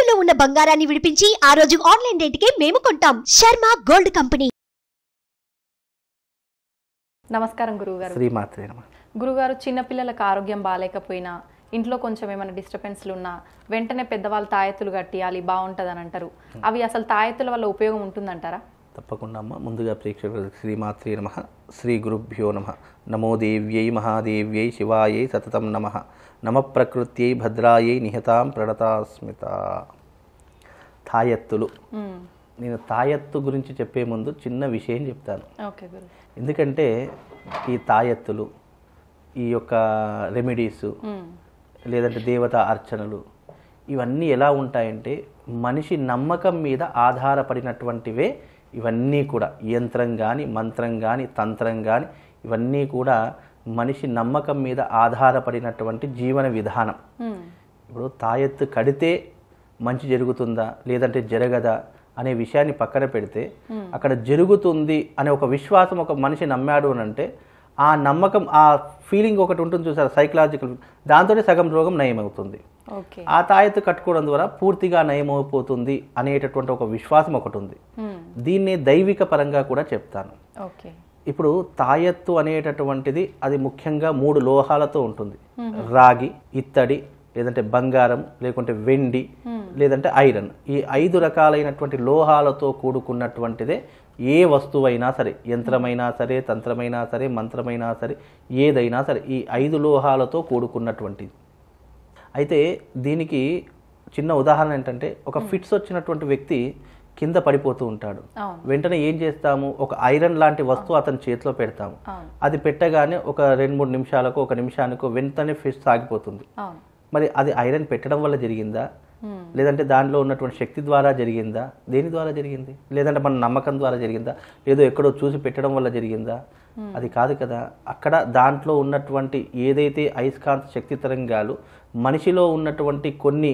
తాకట్టులో ఉన్న బంగారాన్ని విడిపించి ఆ రోజు ఆన్లైన్ రేటుకే మేము కొంటాం శర్మ గోల్డ్ కంపెనీ నమస్కారం గురువుగారు శ్రీమాత్రే చిన్న పిల్లలకు ఆరోగ్యం బాగాలేకపోయినా ఇంట్లో కొంచెం ఏమైనా డిస్టర్బెన్స్లు ఉన్నా వెంటనే పెద్దవాళ్ళు తాయెత్తులు కట్టియాలి బాగుంటుంది అని అంటారు అవి అసలు తాయెత్తుల వల్ల ఉపయోగం ఉంటుందంటారా తప్పకుండా అమ్మ ముందుగా ప్రేక్షకులకు శ్రీమాత్రి నమ శ్రీ గురుభ్యో నమ నమో దేవ్యై మహాదేవ్యై శివాయై సతతం నమ నమ ప్రకృత్యై భద్రాయై నిహతాం ప్రణతాస్మిత తాయెత్తులు నేను తాయెత్తు గురించి చెప్పే ముందు చిన్న విషయం చెప్తాను ఎందుకంటే ఈ తాయెత్తులు ఈ యొక్క రెమెడీస్ లేదంటే దేవత అర్చనలు ఇవన్నీ ఎలా ఉంటాయంటే మనిషి నమ్మకం మీద ఆధారపడినటువంటివే ఇవన్నీ కూడా యంత్రం కానీ మంత్రం కానీ తంత్రం కానీ ఇవన్నీ కూడా మనిషి నమ్మకం మీద ఆధారపడినటువంటి జీవన విధానం ఇప్పుడు తాయెత్తు కడితే మంచి జరుగుతుందా లేదంటే జరగదా అనే విషయాన్ని పక్కన పెడితే అక్కడ జరుగుతుంది అనే ఒక విశ్వాసం ఒక మనిషి నమ్మాడు అని అంటే ఆ నమ్మకం ఆ ఫీలింగ్ ఒకటి ఉంటుంది చూసారు సైకలాజికల్ దాంతోనే సగం రోగం నయమవుతుంది ఆ తాయెత్తు కట్టుకోవడం ద్వారా పూర్తిగా నయమైపోతుంది అనేటటువంటి ఒక విశ్వాసం ఒకటి ఉంది దీన్ని దైవిక పరంగా కూడా చెప్తాను ఓకే ఇప్పుడు తాయత్తు అనేటటువంటిది అది ముఖ్యంగా మూడు లోహాలతో ఉంటుంది రాగి ఇత్తడి లేదంటే బంగారం లేకుంటే వెండి లేదంటే ఐరన్ ఈ ఐదు రకాలైనటువంటి లోహాలతో కూడుకున్నటువంటిదే ఏ వస్తువైనా సరే యంత్రమైనా సరే తంత్రమైనా సరే మంత్రమైనా సరే ఏదైనా సరే ఈ ఐదు లోహాలతో కూడుకున్నటువంటిది అయితే దీనికి చిన్న ఉదాహరణ ఏంటంటే ఒక ఫిట్స్ వచ్చినటువంటి వ్యక్తి కింద పడిపోతూ ఉంటాడు వెంటనే ఏం చేస్తాము ఒక ఐరన్ లాంటి వస్తువు అతని చేతిలో పెడతాము అది పెట్టగానే ఒక రెండు మూడు నిమిషాలకు ఒక నిమిషానికి వెంటనే ఫిష్ సాగిపోతుంది మరి అది ఐరన్ పెట్టడం వల్ల జరిగిందా లేదంటే దానిలో ఉన్నటువంటి శక్తి ద్వారా జరిగిందా దేని ద్వారా జరిగింది లేదంటే మన నమ్మకం ద్వారా జరిగిందా ఏదో ఎక్కడో చూసి పెట్టడం వల్ల జరిగిందా అది కాదు కదా అక్కడ దాంట్లో ఉన్నటువంటి ఏదైతే అయస్కాంత శక్తి తరంగాలు మనిషిలో ఉన్నటువంటి కొన్ని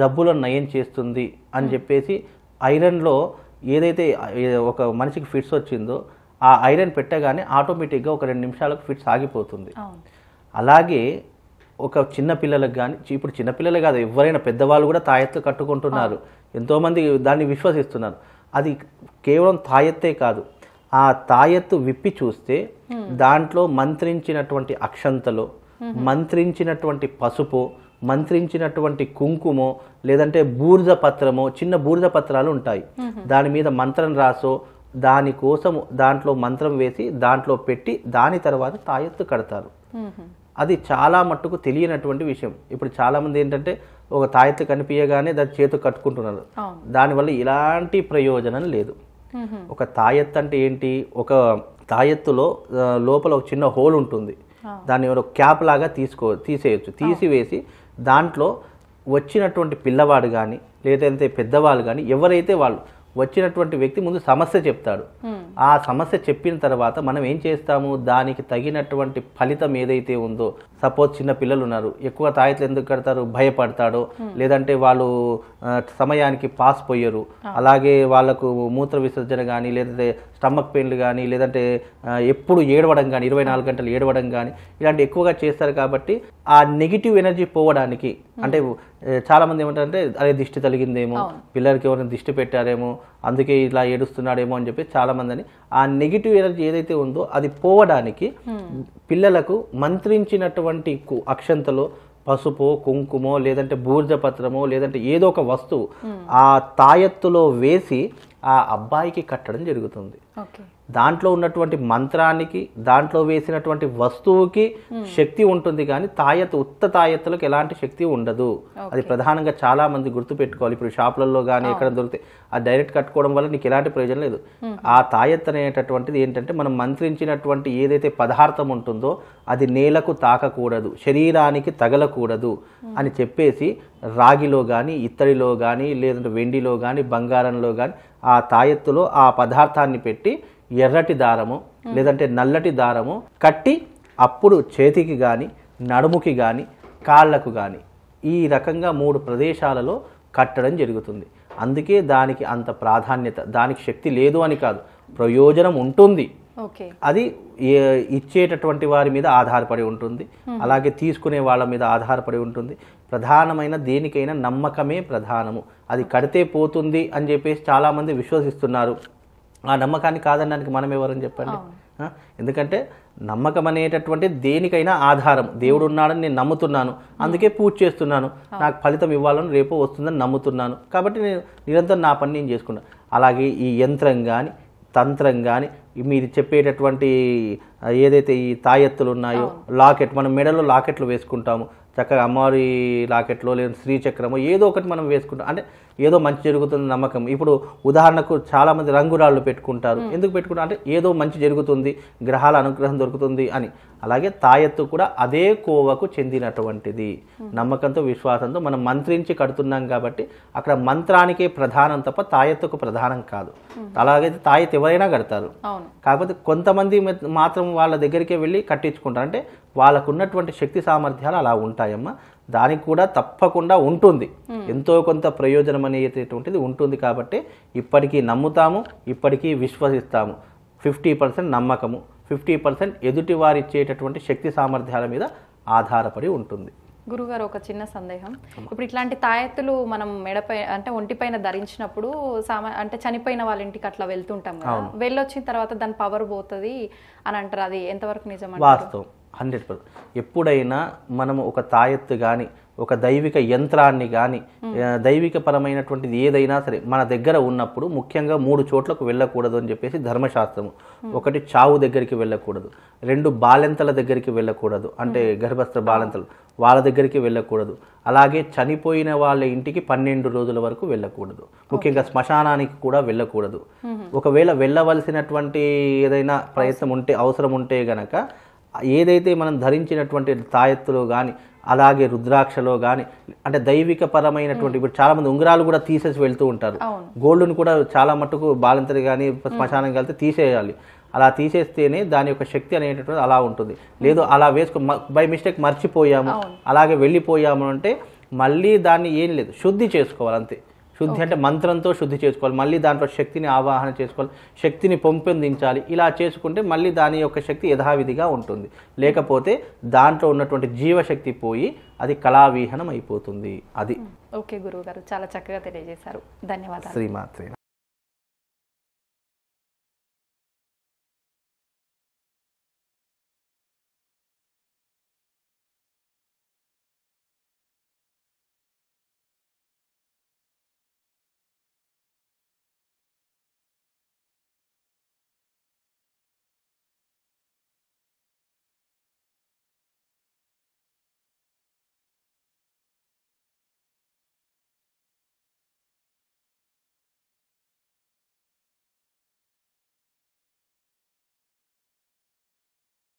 జబ్బులను నయం చేస్తుంది అని చెప్పేసి ఐరన్లో ఏదైతే ఒక మనిషికి ఫిట్స్ వచ్చిందో ఆ ఐరన్ పెట్టగానే ఆటోమేటిక్గా ఒక రెండు నిమిషాలకు ఫిట్స్ ఆగిపోతుంది అలాగే ఒక చిన్న పిల్లలకు కానీ ఇప్పుడు చిన్నపిల్లలు కాదు ఎవరైనా పెద్దవాళ్ళు కూడా తాయెత్తు కట్టుకుంటున్నారు ఎంతోమంది దాన్ని విశ్వసిస్తున్నారు అది కేవలం తాయెత్తే కాదు ఆ తాయెత్తు విప్పి చూస్తే దాంట్లో మంత్రించినటువంటి అక్షంతలు మంత్రించినటువంటి పసుపు మంత్రించినటువంటి కుంకుమో లేదంటే బూర్జ పత్రమో చిన్న బూర్జ పత్రాలు ఉంటాయి దాని మీద మంత్రం రాసో దాని కోసం దాంట్లో మంత్రం వేసి దాంట్లో పెట్టి దాని తర్వాత తాయెత్తు కడతారు అది చాలా మట్టుకు తెలియనటువంటి విషయం ఇప్పుడు చాలామంది ఏంటంటే ఒక తాయెత్తు కనిపించగానే దాని చేతు కట్టుకుంటున్నారు దానివల్ల ఇలాంటి ప్రయోజనం లేదు ఒక తాయెత్తు అంటే ఏంటి ఒక తాయెత్తులో లోపల ఒక చిన్న హోల్ ఉంటుంది దాన్ని క్యాప్ లాగా తీసుకో తీసేయచ్చు తీసివేసి దాంట్లో వచ్చినటువంటి పిల్లవాడు కానీ లేదంటే పెద్దవాళ్ళు కానీ ఎవరైతే వాళ్ళు వచ్చినటువంటి వ్యక్తి ముందు సమస్య చెప్తాడు ఆ సమస్య చెప్పిన తర్వాత మనం ఏం చేస్తాము దానికి తగినటువంటి ఫలితం ఏదైతే ఉందో సపోజ్ చిన్న పిల్లలు ఉన్నారు ఎక్కువ తాయితలు ఎందుకు కడతారు భయపడతాడో లేదంటే వాళ్ళు సమయానికి పాస్ పోయారు అలాగే వాళ్ళకు మూత్ర విసర్జన కానీ లేదంటే స్టమక్ పెయిన్లు కానీ లేదంటే ఎప్పుడు ఏడవడం కానీ ఇరవై నాలుగు గంటలు ఏడవడం కానీ ఇలాంటి ఎక్కువగా చేస్తారు కాబట్టి ఆ నెగిటివ్ ఎనర్జీ పోవడానికి అంటే చాలామంది ఏమంటారంటే అదే దిష్టి తలిగిందేమో పిల్లలకి ఎవరైనా దిష్టి పెట్టారేమో అందుకే ఇలా ఏడుస్తున్నాడేమో అని చెప్పి చాలామంది అని ఆ నెగిటివ్ ఎనర్జీ ఏదైతే ఉందో అది పోవడానికి పిల్లలకు మంత్రించినటువంటి అక్షంతలో పసుపు కుంకుమో లేదంటే బూర్జపత్రమో లేదంటే ఏదో ఒక వస్తువు hmm. ఆ తాయెత్తులో వేసి ఆ అబ్బాయికి కట్టడం జరుగుతుంది దాంట్లో ఉన్నటువంటి మంత్రానికి దాంట్లో వేసినటువంటి వస్తువుకి hmm. శక్తి ఉంటుంది కానీ తాయత్ ఉత్త తాయత్తులకు ఎలాంటి శక్తి ఉండదు అది ప్రధానంగా చాలా మంది గుర్తు పెట్టుకోవాలి ఇప్పుడు షాపులలో కానీ oh. ఎక్కడ దొరికితే ఆ డైరెక్ట్ కట్టుకోవడం వల్ల నీకు ఎలాంటి ప్రయోజనం లేదు hmm. ఆ తాయత్ అనేటటువంటిది ఏంటంటే మనం మంత్రించినటువంటి ఏదైతే పదార్థం ఉంటుందో అది నేలకు తాకకూడదు శరీరానికి తగలకూడదు hmm. అని చెప్పేసి రాగిలో కానీ ఇత్తడిలో కానీ లేదంటే వెండిలో కానీ బంగారంలో కానీ ఆ తాయెత్తులో ఆ పదార్థాన్ని పెట్టి ఎర్రటి దారము లేదంటే నల్లటి దారము కట్టి అప్పుడు చేతికి కానీ నడుముకి కానీ కాళ్లకు కానీ ఈ రకంగా మూడు ప్రదేశాలలో కట్టడం జరుగుతుంది అందుకే దానికి అంత ప్రాధాన్యత దానికి శక్తి లేదు అని కాదు ప్రయోజనం ఉంటుంది అది ఇచ్చేటటువంటి వారి మీద ఆధారపడి ఉంటుంది అలాగే తీసుకునే వాళ్ళ మీద ఆధారపడి ఉంటుంది ప్రధానమైన దేనికైనా నమ్మకమే ప్రధానము అది కడితే పోతుంది అని చెప్పేసి చాలామంది విశ్వసిస్తున్నారు ఆ నమ్మకాన్ని కాదనడానికి మనం ఎవరని చెప్పండి ఎందుకంటే నమ్మకం అనేటటువంటి దేనికైనా ఆధారం దేవుడు ఉన్నాడని నేను నమ్ముతున్నాను అందుకే పూజ చేస్తున్నాను నాకు ఫలితం ఇవ్వాలని రేపు వస్తుందని నమ్ముతున్నాను కాబట్టి నేను నిరంతరం నా పని నేను చేసుకున్నాను అలాగే ఈ యంత్రం కానీ తంత్రం కానీ మీరు చెప్పేటటువంటి ఏదైతే ఈ తాయెత్తులు ఉన్నాయో లాకెట్ మనం మెడలో లాకెట్లు వేసుకుంటాము చక్కగా అమ్మవారి లాకెట్లో లేదా శ్రీచక్రమో ఏదో ఒకటి మనం వేసుకుంటాం అంటే ఏదో మంచి జరుగుతుంది నమ్మకం ఇప్పుడు ఉదాహరణకు చాలామంది రంగురాళ్ళు పెట్టుకుంటారు ఎందుకు పెట్టుకుంటారు అంటే ఏదో మంచి జరుగుతుంది గ్రహాల అనుగ్రహం దొరుకుతుంది అని అలాగే తాయెత్తు కూడా అదే కోవకు చెందినటువంటిది నమ్మకంతో విశ్వాసంతో మనం మంత్రించి కడుతున్నాం కాబట్టి అక్కడ మంత్రానికే ప్రధానం తప్ప తాయెత్తుకు ప్రధానం కాదు అలాగే తాయెత్తు ఎవరైనా కడతారు కాకపోతే కొంతమంది మాత్రం వాళ్ళ దగ్గరికే వెళ్ళి కట్టించుకుంటారు అంటే వాళ్ళకున్నటువంటి శక్తి సామర్థ్యాలు అలా ఉంటాయమ్మా దానికి కూడా తప్పకుండా ఉంటుంది ఎంతో కొంత ప్రయోజనం అనేటటువంటిది ఉంటుంది కాబట్టి ఇప్పటికీ నమ్ముతాము ఇప్పటికీ విశ్వసిస్తాము ఫిఫ్టీ పర్సెంట్ నమ్మకము ఫిఫ్టీ పర్సెంట్ ఎదుటి వారిచ్చేటటువంటి శక్తి సామర్థ్యాల మీద ఆధారపడి ఉంటుంది గురుగారు ఒక చిన్న సందేహం ఇప్పుడు ఇట్లాంటి తాయెత్తులు మనం మెడపై అంటే ఒంటిపైన ధరించినప్పుడు సామా అంటే చనిపోయిన వాళ్ళ ఇంటికి అట్లా వెళ్తుంటాం కదా వెళ్ళొచ్చిన తర్వాత దాని పవర్ పోతుంది అని అంటారు అది ఎంతవరకు నిజం వాస్తవం హండ్రెడ్ పర్సెంట్ ఎప్పుడైనా మనము ఒక తాయెత్తు కానీ ఒక దైవిక యంత్రాన్ని కానీ దైవిక పరమైనటువంటిది ఏదైనా సరే మన దగ్గర ఉన్నప్పుడు ముఖ్యంగా మూడు చోట్లకు వెళ్ళకూడదు అని చెప్పేసి ధర్మశాస్త్రము ఒకటి చావు దగ్గరికి వెళ్ళకూడదు రెండు బాలెంతల దగ్గరికి వెళ్ళకూడదు అంటే గర్భస్థ బాలెంతలు వాళ్ళ దగ్గరికి వెళ్ళకూడదు అలాగే చనిపోయిన వాళ్ళ ఇంటికి పన్నెండు రోజుల వరకు వెళ్ళకూడదు ముఖ్యంగా శ్మశానానికి కూడా వెళ్ళకూడదు ఒకవేళ వెళ్ళవలసినటువంటి ఏదైనా ప్రయత్నం ఉంటే అవసరం ఉంటే గనక ఏదైతే మనం ధరించినటువంటి తాయెత్తులో కానీ అలాగే రుద్రాక్షలో కానీ అంటే దైవిక పరమైనటువంటి ఇప్పుడు చాలా మంది ఉంగరాలు కూడా తీసేసి వెళ్తూ ఉంటారు గోల్డ్ను కూడా చాలా మట్టుకు బాలంతరి కానీ శ్మశానం కలిపి తీసేయాలి అలా తీసేస్తేనే దాని యొక్క శక్తి అనేటటువంటి అలా ఉంటుంది లేదు అలా వేసుకో బై మిస్టేక్ మర్చిపోయాము అలాగే వెళ్ళిపోయాము అంటే మళ్ళీ దాన్ని ఏం లేదు శుద్ధి చేసుకోవాలి అంతే శుద్ధి అంటే మంత్రంతో శుద్ధి చేసుకోవాలి మళ్ళీ దాంట్లో శక్తిని ఆవాహన చేసుకోవాలి శక్తిని పెంపొందించాలి ఇలా చేసుకుంటే మళ్ళీ దాని యొక్క శక్తి యథావిధిగా ఉంటుంది లేకపోతే దాంట్లో ఉన్నటువంటి జీవశక్తి పోయి అది కళావిహనం అయిపోతుంది అది ఓకే గురువు గారు చాలా చక్కగా తెలియజేశారు ధన్యవాదాలు శ్రీమాత్రే